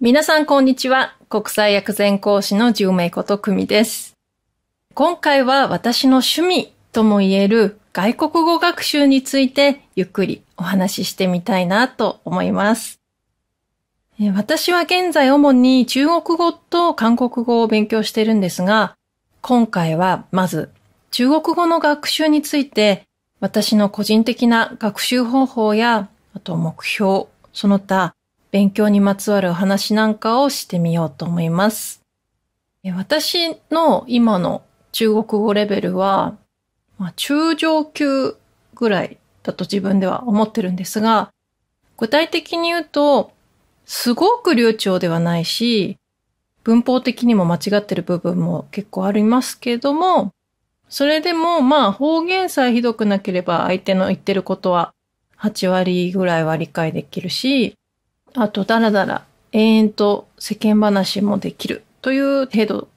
皆さん、こんにちは。国際薬膳講師の十名こと久美です。今回は私の趣味とも言える外国語学習についてゆっくりお話ししてみたいなと思います。私は現在主に中国語と韓国語を勉強しているんですが、今回はまず中国語の学習について私の個人的な学習方法や、あと目標、その他勉強にまつわるお話なんかをしてみようと思います。私の今の中国語レベルはまあ、中上級ぐらいだと自分では思ってるんですが、具体的に言うと、すごく流暢ではないし、文法的にも間違ってる部分も結構ありますけども、それでもまあ方言さえひどくなければ相手の言ってることは8割ぐらいは理解できるし、あとだらだら、延々と世間話もできるという程度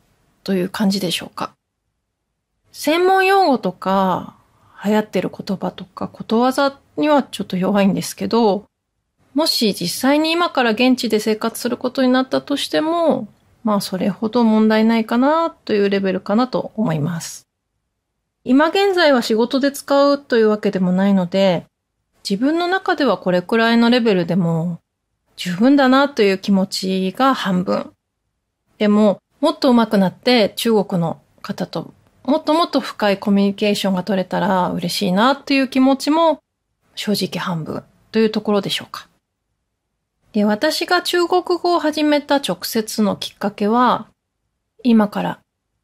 という感じでしょうか。専門用語とか流行ってる言葉とかことわざにはちょっと弱いんですけど、もし実際に今から現地で生活することになったとしても、まあそれほど問題ないかなというレベルかなと思います。今現在は仕事で使うというわけでもないので、自分の中ではこれくらいのレベルでも十分だなという気持ちが半分。でも、もっと上手くなって中国の方ともっともっと深いコミュニケーションが取れたら嬉しいなという気持ちも正直半分というところでしょうか。で、私が中国語を始めた直接のきっかけは、今から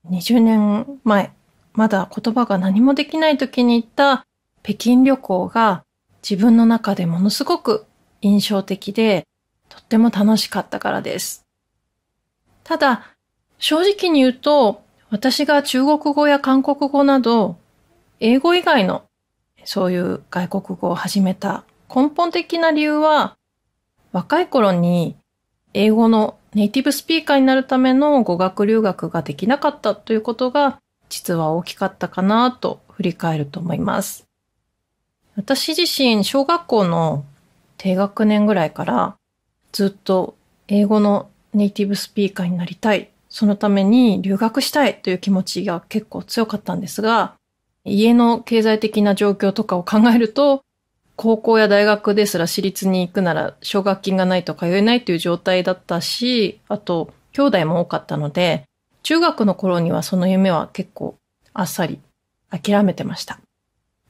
20年前、まだ言葉が何もできない時に行った北京旅行が自分の中でものすごく印象的で、とっても楽しかったからです。ただ、正直に言うと、私が中国語や韓国語など、英語以外のそういう外国語を始めた根本的な理由は、若い頃に英語のネイティブスピーカーになるための語学留学ができなかったということが、実は大きかったかなと振り返ると思います。私自身、小学校の低学年ぐらいからずっと英語のネイティブスピーカーになりたいそのために留学したいという気持ちが結構強かったんですが、家の経済的な状況とかを考えると、高校や大学ですら私立に行くなら奨学金がないと通えないという状態だったし、あと兄弟も多かったので、中学の頃にはその夢は結構あっさり諦めてました。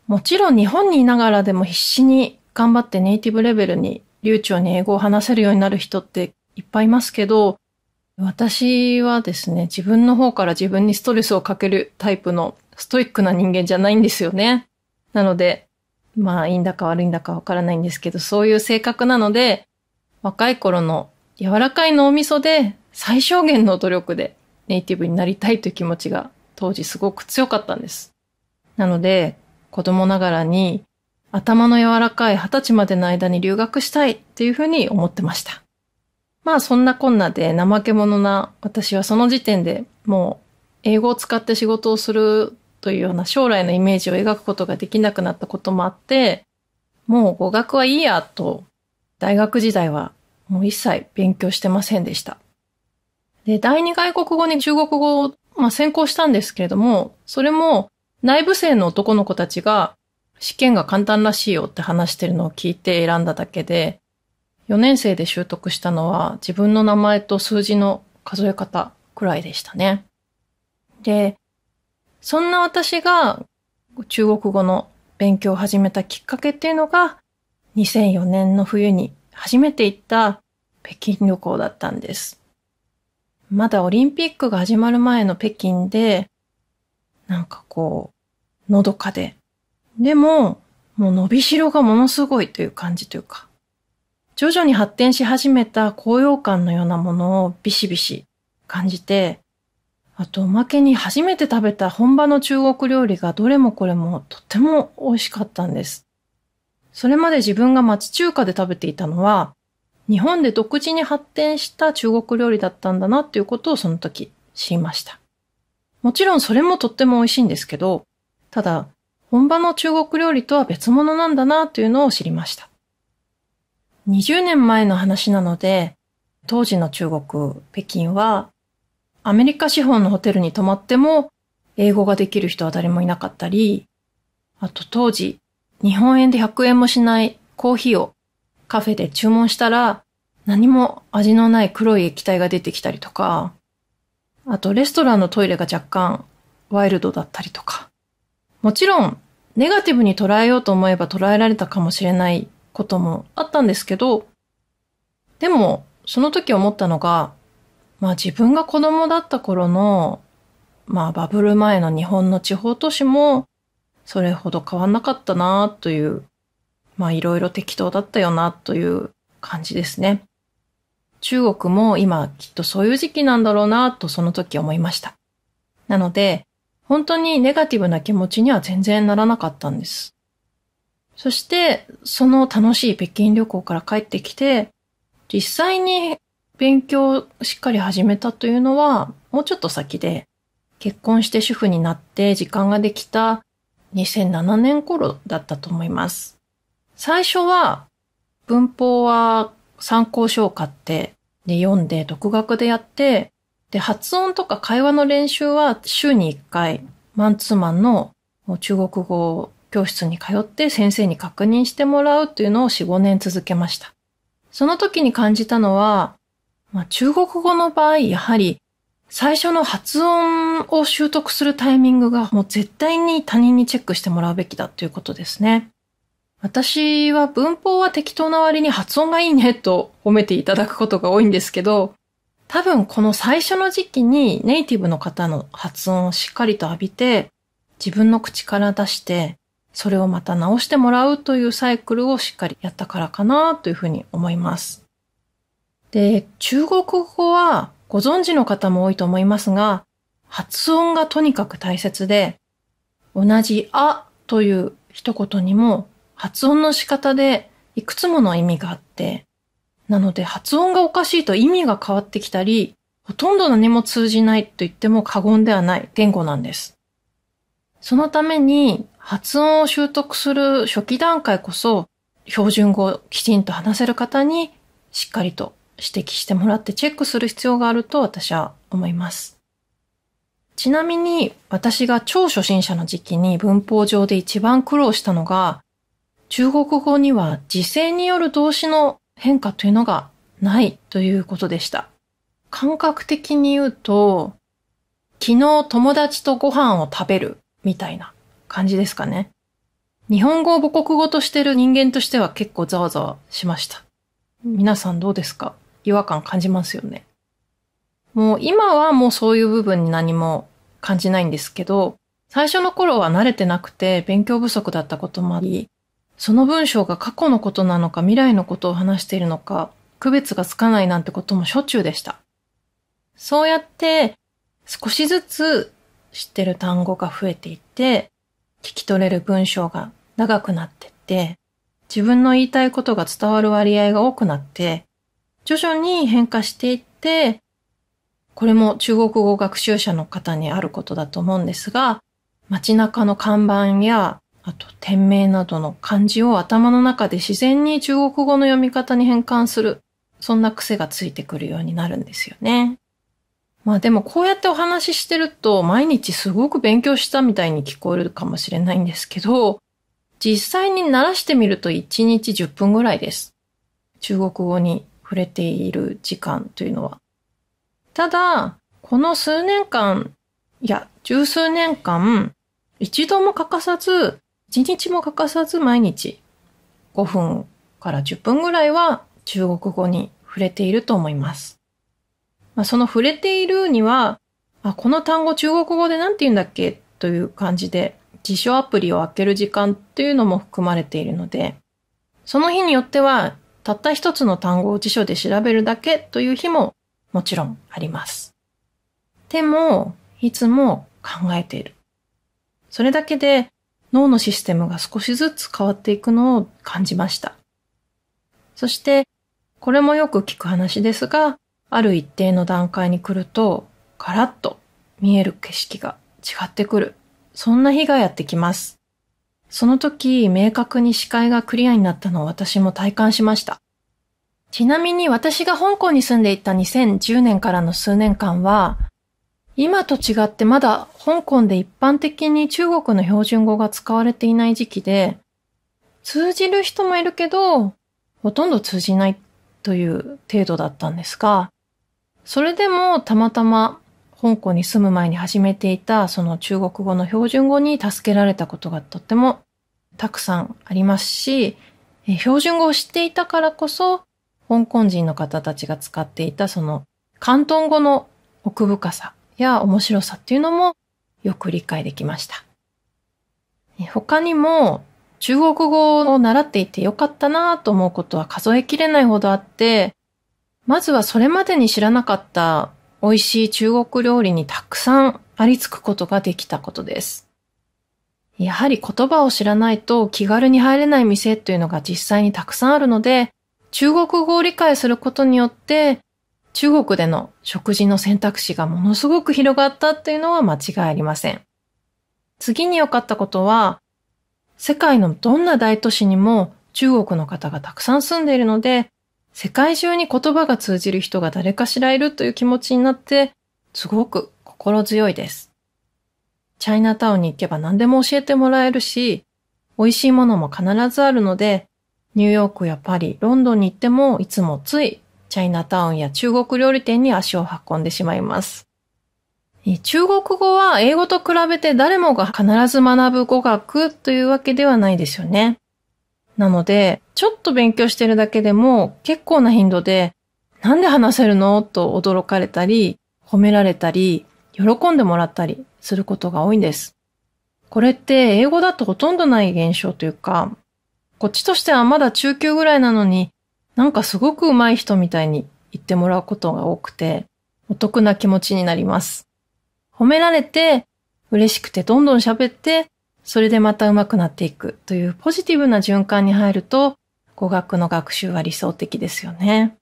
もちろん日本にいながらでも必死に頑張ってネイティブレベルに流暢に英語を話せるようになる人っていっぱいいますけど、私はですね、自分の方から自分にストレスをかけるタイプのストイックな人間じゃないんですよね。なので、まあ、いいんだか悪いんだかわからないんですけど、そういう性格なので、若い頃の柔らかい脳みそで最小限の努力でネイティブになりたいという気持ちが当時すごく強かったんです。なので、子供ながらに頭の柔らかい二十歳までの間に留学したいっていうふうに思ってました。まあそんなこんなで怠け者な私はその時点でもう英語を使って仕事をするというような将来のイメージを描くことができなくなったこともあって、もう語学はいいやと大学時代はもう一切勉強してませんでした。で、第二外国語に中国語を、まあ、専攻したんですけれども、それも内部生の男の子たちが試験が簡単らしいよって話してるのを聞いて選んだだけで、4年生で習得したのは自分の名前と数字の数え方くらいでしたね。で、そんな私が中国語の勉強を始めたきっかけっていうのが2004年の冬に初めて行った北京旅行だったんです。まだオリンピックが始まる前の北京で、なんかこう、のどかで。でも、もう伸びしろがものすごいという感じというか、徐々に発展し始めた高揚感のようなものをビシビシ感じて、あとおまけに初めて食べた本場の中国料理がどれもこれもとても美味しかったんです。それまで自分が町中華で食べていたのは、日本で独自に発展した中国料理だったんだなっていうことをその時知りました。もちろんそれもとっても美味しいんですけど、ただ本場の中国料理とは別物なんだなというのを知りました。20年前の話なので、当時の中国、北京は、アメリカ資本のホテルに泊まっても、英語ができる人は誰もいなかったり、あと当時、日本円で100円もしないコーヒーをカフェで注文したら、何も味のない黒い液体が出てきたりとか、あとレストランのトイレが若干ワイルドだったりとか。もちろん、ネガティブに捉えようと思えば捉えられたかもしれないこともあったんですけど、でも、その時思ったのが、まあ自分が子供だった頃の、まあバブル前の日本の地方都市も、それほど変わんなかったなという、まあいろいろ適当だったよなという感じですね。中国も今きっとそういう時期なんだろうなとその時思いました。なので、本当にネガティブな気持ちには全然ならなかったんです。そして、その楽しい北京旅行から帰ってきて、実際に勉強をしっかり始めたというのは、もうちょっと先で、結婚して主婦になって時間ができた2007年頃だったと思います。最初は、文法は参考書を買って、で読んで独学でやって、で、発音とか会話の練習は週に1回、マンツーマンの中国語教室に通って先生に確認してもらうというのを4、5年続けました。その時に感じたのは、まあ、中国語の場合、やはり最初の発音を習得するタイミングがもう絶対に他人にチェックしてもらうべきだということですね。私は文法は適当な割に発音がいいねと褒めていただくことが多いんですけど、多分この最初の時期にネイティブの方の発音をしっかりと浴びて、自分の口から出して、それをまた直してもらうというサイクルをしっかりやったからかなというふうに思います。で、中国語はご存知の方も多いと思いますが、発音がとにかく大切で、同じあという一言にも発音の仕方でいくつもの意味があって、なので発音がおかしいと意味が変わってきたり、ほとんど何も通じないと言っても過言ではない言語なんです。そのために発音を習得する初期段階こそ、標準語をきちんと話せる方にしっかりと指摘してもらってチェックする必要があると私は思います。ちなみに私が超初心者の時期に文法上で一番苦労したのが、中国語には時制による動詞の変化というのがないということでした。感覚的に言うと、昨日友達とご飯を食べるみたいな感じですかね。日本語を母国語としてる人間としては結構ざわざわしました。皆さんどうですか違和感感じますよね。もう今はもうそういう部分に何も感じないんですけど、最初の頃は慣れてなくて勉強不足だったこともあり、その文章が過去のことなのか未来のことを話しているのか、区別がつかないなんてこともしょっちゅうでした。そうやって少しずつ知ってる単語が増えていって、聞き取れる文章が長くなってって、自分の言いたいことが伝わる割合が多くなって、徐々に変化していって、これも中国語学習者の方にあることだと思うんですが、街中の看板や、あと店名などの漢字を頭の中で自然に中国語の読み方に変換する、そんな癖がついてくるようになるんですよね。まあでもこうやってお話ししてると毎日すごく勉強したみたいに聞こえるかもしれないんですけど、実際に鳴らしてみると1日10分ぐらいです。中国語に触れている時間というのは。ただ、この数年間、いや、十数年間、一度も欠かさず、一日も欠かさず毎日5分から10分ぐらいは中国語に触れていると思います。まあ、その触れているには、あ、この単語中国語で何て言うんだっけという感じで、辞書アプリを開ける時間というのも含まれているので、その日によっては、たった一つの単語を辞書で調べるだけという日ももちろんあります。でも、いつも考えている。それだけで脳のシステムが少しずつ変わっていくのを感じました。そして、これもよく聞く話ですが、ある一定の段階に来ると、ガラッと見える景色が違ってくる。そんな日がやってきます。その時、明確に視界がクリアになったのを私も体感しました。ちなみに私が香港に住んでいた2010年からの数年間は、今と違ってまだ香港で一般的に中国の標準語が使われていない時期で、通じる人もいるけど、ほとんど通じないという程度だったんですが、それでもたまたま香港に住む前に始めていたその中国語の標準語に助けられたことがとってもたくさんありますし、標準語を知っていたからこそ、香港人の方たちが使っていたその広東語の奥深さや面白さっていうのもよく理解できました。他にも中国語を習っていてよかったなと思うことは数えきれないほどあって、まずはそれまでに知らなかった美味しい中国料理にたくさんありつくことができたことです。やはり言葉を知らないと気軽に入れない店というのが実際にたくさんあるので、中国語を理解することによって、中国での食事の選択肢がものすごく広がったっていうのは間違いありません。次に良かったことは、世界のどんな大都市にも中国の方がたくさん住んでいるので、世界中に言葉が通じる人が誰かしらいるという気持ちになって、すごく心強いです。チャイナタウンに行けば何でも教えてもらえるし、美味しいものも必ずあるので、ニューヨークやパリ、ロンドンに行ってもいつもついチャイナタウンや中国料理店に足を運んでしまいます。中国語は英語と比べて誰もが必ず学ぶ語学というわけではないですよね。なので、ちょっと勉強してるだけでも結構な頻度で、なんで話せるのと驚かれたり、褒められたり、喜んでもらったりすることが多いんです。これって英語だとほとんどない現象というか、こっちとしてはまだ中級ぐらいなのに、なんかすごく上手い人みたいに言ってもらうことが多くて、お得な気持ちになります。褒められて、嬉しくてどんどん喋って、それでまた上手くなっていくというポジティブな循環に入ると、語学の学習は理想的ですよね。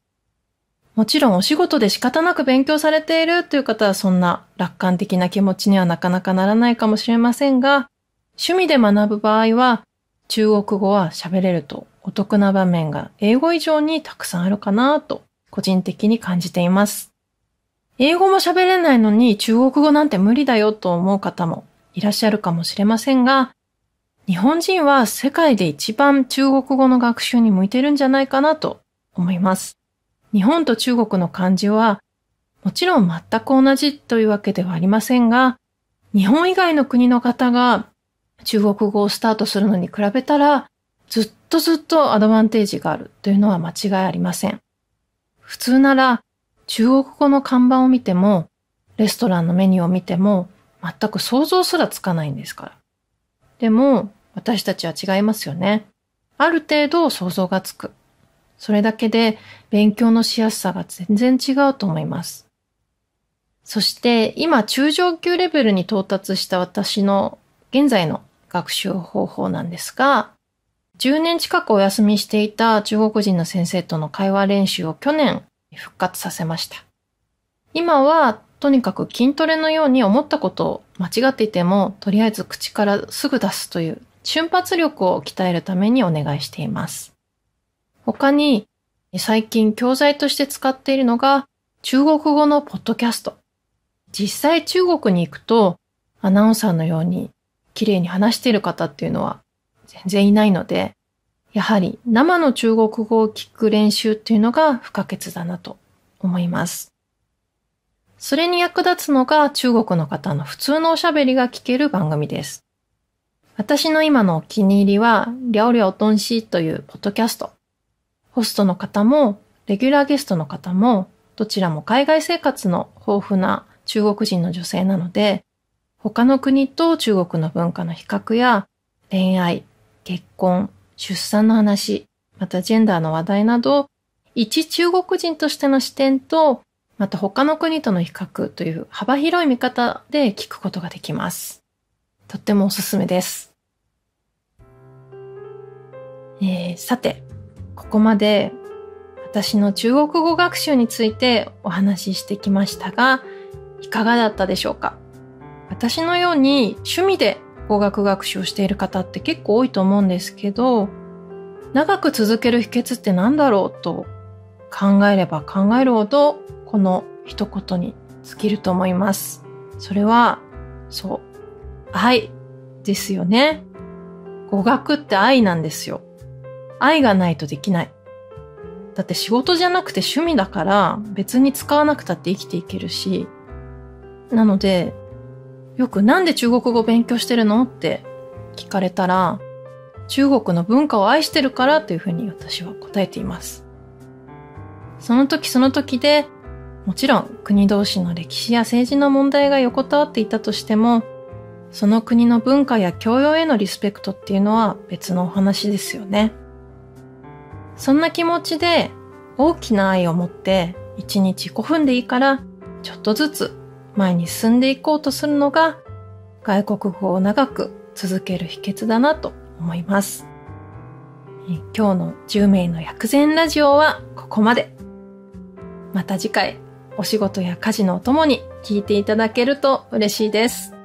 もちろんお仕事で仕方なく勉強されているという方はそんな楽観的な気持ちにはなかなかならないかもしれませんが、趣味で学ぶ場合は中国語は喋れるとお得な場面が英語以上にたくさんあるかなと個人的に感じています。英語も喋れないのに中国語なんて無理だよと思う方もいらっしゃるかもしれませんが、日本人は世界で一番中国語の学習に向いてるんじゃないかなと思います。日本と中国の漢字はもちろん全く同じというわけではありませんが、日本以外の国の方が中国語をスタートするのに比べたら、ずっとずっとアドバンテージがあるというのは間違いありません。普通なら中国語の看板を見ても、レストランのメニューを見ても、全く想像すらつかないんですから。でも、私たちは違いますよね。ある程度想像がつく。それだけで勉強のしやすさが全然違うと思います。そして今中上級レベルに到達した私の現在の学習方法なんですが、10年近くお休みしていた中国人の先生との会話練習を去年復活させました。今はとにかく筋トレのように思ったことを間違っていてもとりあえず口からすぐ出すという瞬発力を鍛えるためにお願いしています。他に、最近教材として使っているのが中国語のポッドキャスト。実際中国に行くとアナウンサーのように綺麗に話している方っていうのは全然いないので、やはり生の中国語を聞く練習っていうのが不可欠だなと思います。それに役立つのが中国の方の普通のおしゃべりが聞ける番組です。私の今のお気に入りは、リャオリャオトンシーというポッドキャスト。ホストの方も、レギュラーゲストの方も、どちらも海外生活の豊富な中国人の女性なので、他の国と中国の文化の比較や、恋愛、結婚、出産の話、またジェンダーの話題など、一中国人としての視点と、また他の国との比較という幅広い見方で聞くことができます。とってもおすすめです。えー、さて、ここまで私の中国語学習についてお話ししてきましたが、いかがだったでしょうか私のように趣味で語学学習をしている方って結構多いと思うんですけど、長く続ける秘訣って何だろうと考えれば考えるほど、この一言に尽きると思います。それは、そう、愛ですよね。語学って愛なんですよ。愛がないとできない。だって仕事じゃなくて趣味だから別に使わなくたって生きていけるし。なので、よくなんで中国語勉強してるのって聞かれたら、中国の文化を愛してるからというふうに私は答えています。その時その時で、もちろん国同士の歴史や政治の問題が横たわっていたとしても、その国の文化や教養へのリスペクトっていうのは別のお話ですよね。そんな気持ちで大きな愛を持って1日5分でいいからちょっとずつ前に進んでいこうとするのが外国語を長く続ける秘訣だなと思います。今日の10名の薬膳ラジオはここまで。また次回お仕事や家事のお供に聞いていただけると嬉しいです。